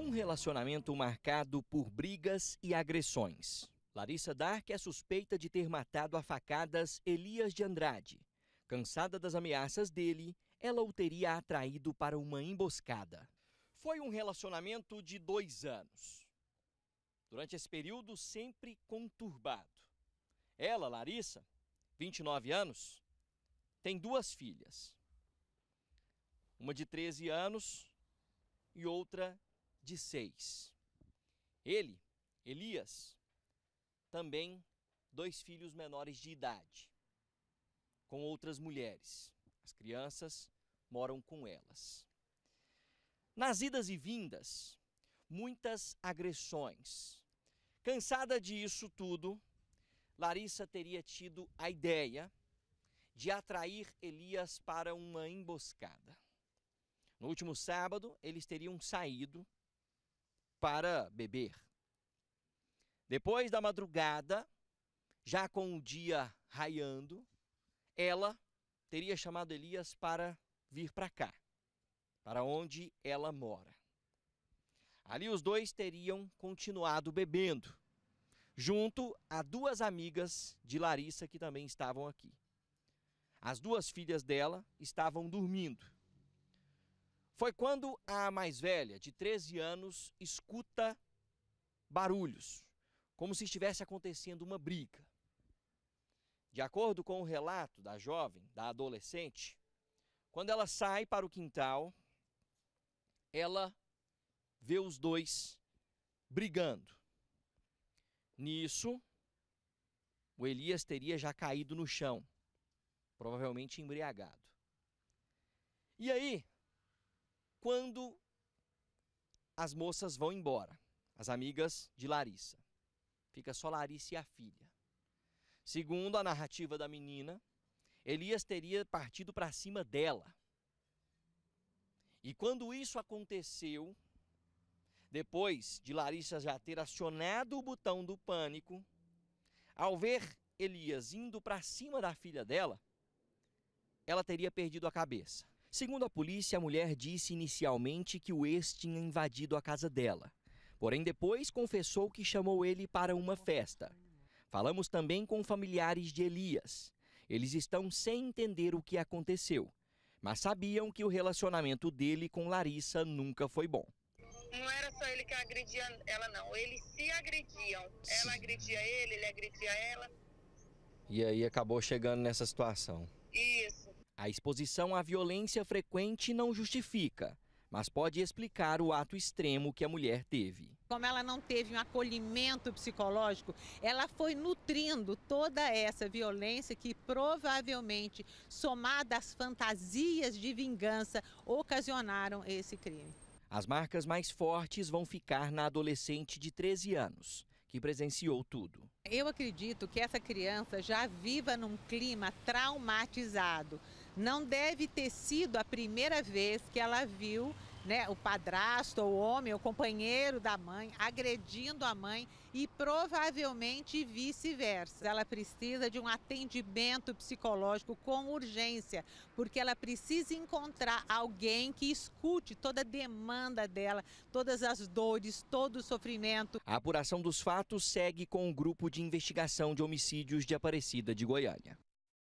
Um relacionamento marcado por brigas e agressões. Larissa Dark é suspeita de ter matado a facadas Elias de Andrade. Cansada das ameaças dele, ela o teria atraído para uma emboscada. Foi um relacionamento de dois anos. Durante esse período, sempre conturbado. Ela, Larissa, 29 anos, tem duas filhas. Uma de 13 anos e outra de 6. Ele, Elias, também dois filhos menores de idade, com outras mulheres. As crianças moram com elas. Nas idas e vindas, muitas agressões. Cansada disso tudo, Larissa teria tido a ideia de atrair Elias para uma emboscada. No último sábado, eles teriam saído para beber. Depois da madrugada, já com o dia raiando, ela teria chamado Elias para vir para cá, para onde ela mora. Ali os dois teriam continuado bebendo, junto a duas amigas de Larissa que também estavam aqui. As duas filhas dela estavam dormindo. Foi quando a mais velha, de 13 anos, escuta barulhos, como se estivesse acontecendo uma briga. De acordo com o relato da jovem, da adolescente, quando ela sai para o quintal, ela vê os dois brigando. Nisso, o Elias teria já caído no chão, provavelmente embriagado. E aí, quando as moças vão embora, as amigas de Larissa. Fica só Larissa e a filha. Segundo a narrativa da menina, Elias teria partido para cima dela. E quando isso aconteceu, depois de Larissa já ter acionado o botão do pânico, ao ver Elias indo para cima da filha dela, ela teria perdido a cabeça. Segundo a polícia, a mulher disse inicialmente que o ex tinha invadido a casa dela. Porém, depois confessou que chamou ele para uma festa. Falamos também com familiares de Elias. Eles estão sem entender o que aconteceu, mas sabiam que o relacionamento dele com Larissa nunca foi bom. Não era só ele que agredia ela, não. Eles se agrediam. Ela agredia ele, ele agredia ela. E aí acabou chegando nessa situação. Isso. A exposição à violência frequente não justifica, mas pode explicar o ato extremo que a mulher teve. Como ela não teve um acolhimento psicológico, ela foi nutrindo toda essa violência que provavelmente, somada às fantasias de vingança, ocasionaram esse crime. As marcas mais fortes vão ficar na adolescente de 13 anos, que presenciou tudo. Eu acredito que essa criança já viva num clima traumatizado não deve ter sido a primeira vez que ela viu né, o padrasto, o homem, o companheiro da mãe, agredindo a mãe e provavelmente vice-versa. Ela precisa de um atendimento psicológico com urgência, porque ela precisa encontrar alguém que escute toda a demanda dela, todas as dores, todo o sofrimento. A apuração dos fatos segue com o um grupo de investigação de homicídios de Aparecida de Goiânia.